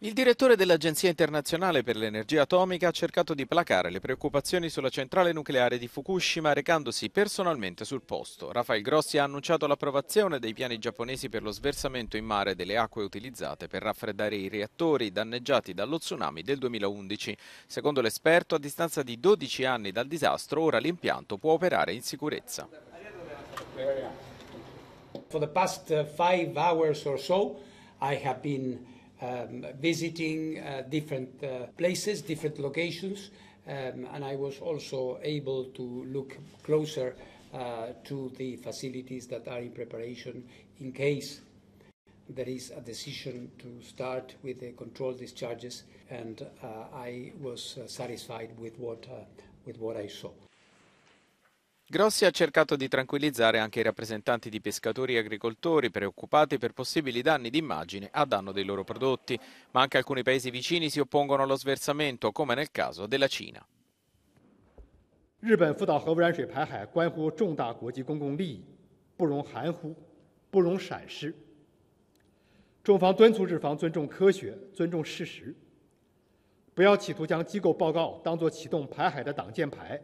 Il direttore dell'Agenzia internazionale per l'energia atomica ha cercato di placare le preoccupazioni sulla centrale nucleare di Fukushima recandosi personalmente sul posto. Rafael Grossi ha annunciato l'approvazione dei piani giapponesi per lo sversamento in mare delle acque utilizzate per raffreddare i reattori danneggiati dallo tsunami del 2011. Secondo l'esperto, a distanza di 12 anni dal disastro, ora l'impianto può operare in sicurezza. For the past five hours or so, I have been... um, visiting uh, different uh, places, different locations, um, and I was also able to look closer uh, to the facilities that are in preparation in case there is a decision to start with the controlled discharges, and uh, I was uh, satisfied with what, uh, with what I saw. Grossi ha cercato di tranquillizzare anche i rappresentanti di pescatori e agricoltori preoccupati per possibili danni d'immagine a danno dei loro prodotti, ma anche alcuni paesi vicini si oppongono allo sversamento, come nel caso della Cina. Yipponese 不要企图将机构报告当作启动排海的挡箭牌。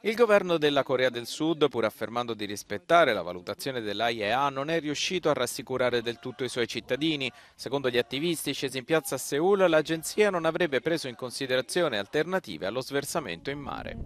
il governo della Corea del Sud, pur affermando di rispettare la valutazione dell'AIEA, non è riuscito a rassicurare del tutto i suoi cittadini. Secondo gli attivisti scesi in piazza a Seul, l'agenzia non avrebbe preso in considerazione alternative allo sversamento in mare.